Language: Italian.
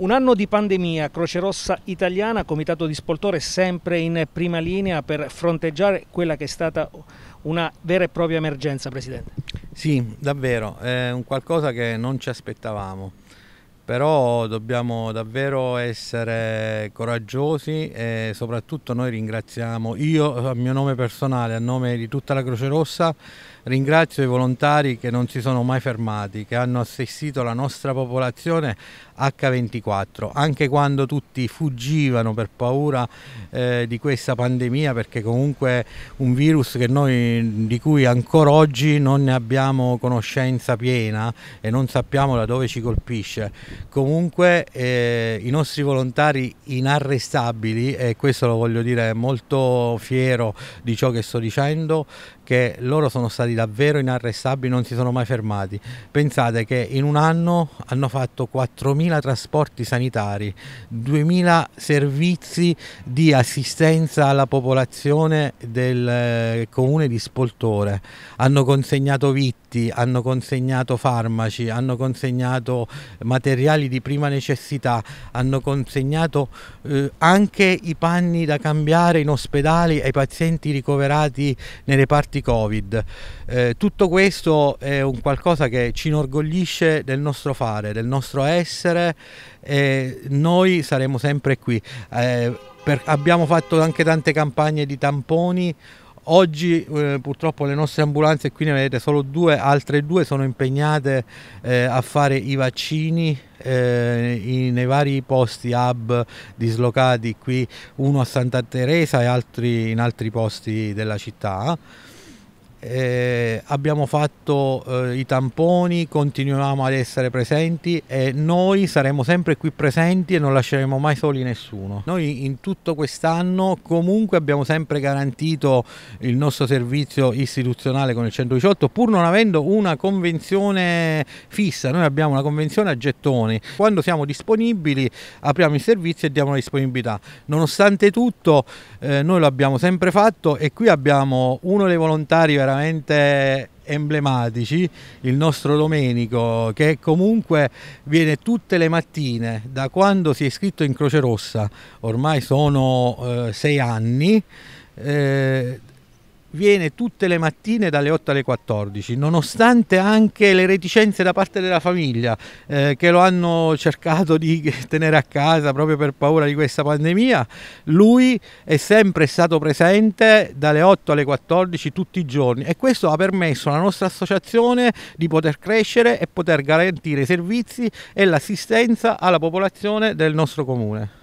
Un anno di pandemia, Croce Rossa Italiana, comitato di spoltore sempre in prima linea per fronteggiare quella che è stata una vera e propria emergenza, Presidente. Sì, davvero, è un qualcosa che non ci aspettavamo però dobbiamo davvero essere coraggiosi e soprattutto noi ringraziamo, io a mio nome personale, a nome di tutta la Croce Rossa, ringrazio i volontari che non si sono mai fermati, che hanno assistito la nostra popolazione H24, anche quando tutti fuggivano per paura eh, di questa pandemia, perché comunque un virus noi, di cui ancora oggi non ne abbiamo conoscenza piena e non sappiamo da dove ci colpisce comunque eh, i nostri volontari inarrestabili e questo lo voglio dire molto fiero di ciò che sto dicendo che loro sono stati davvero inarrestabili non si sono mai fermati pensate che in un anno hanno fatto 4.000 trasporti sanitari 2.000 servizi di assistenza alla popolazione del eh, comune di Spoltore hanno consegnato vitti hanno consegnato farmaci hanno consegnato materiali materiali di prima necessità, hanno consegnato eh, anche i panni da cambiare in ospedali ai pazienti ricoverati nei reparti Covid. Eh, tutto questo è un qualcosa che ci inorgoglisce del nostro fare, del nostro essere e noi saremo sempre qui. Eh, per, abbiamo fatto anche tante campagne di tamponi Oggi eh, purtroppo le nostre ambulanze, qui ne vedete solo due, altre due sono impegnate eh, a fare i vaccini eh, in, nei vari posti hub dislocati qui, uno a Santa Teresa e altri in altri posti della città eh, abbiamo fatto eh, i tamponi, continuiamo ad essere presenti e noi saremo sempre qui presenti e non lasceremo mai soli nessuno. Noi in tutto quest'anno comunque abbiamo sempre garantito il nostro servizio istituzionale con il 118 pur non avendo una convenzione fissa, noi abbiamo una convenzione a gettoni, quando siamo disponibili apriamo il servizio e diamo la disponibilità. Nonostante tutto eh, noi lo abbiamo sempre fatto e qui abbiamo uno dei volontari veramente emblematici, il nostro Domenico che comunque viene tutte le mattine da quando si è iscritto in Croce Rossa, ormai sono eh, sei anni, eh, viene tutte le mattine dalle 8 alle 14, nonostante anche le reticenze da parte della famiglia eh, che lo hanno cercato di tenere a casa proprio per paura di questa pandemia, lui è sempre stato presente dalle 8 alle 14 tutti i giorni e questo ha permesso alla nostra associazione di poter crescere e poter garantire i servizi e l'assistenza alla popolazione del nostro comune.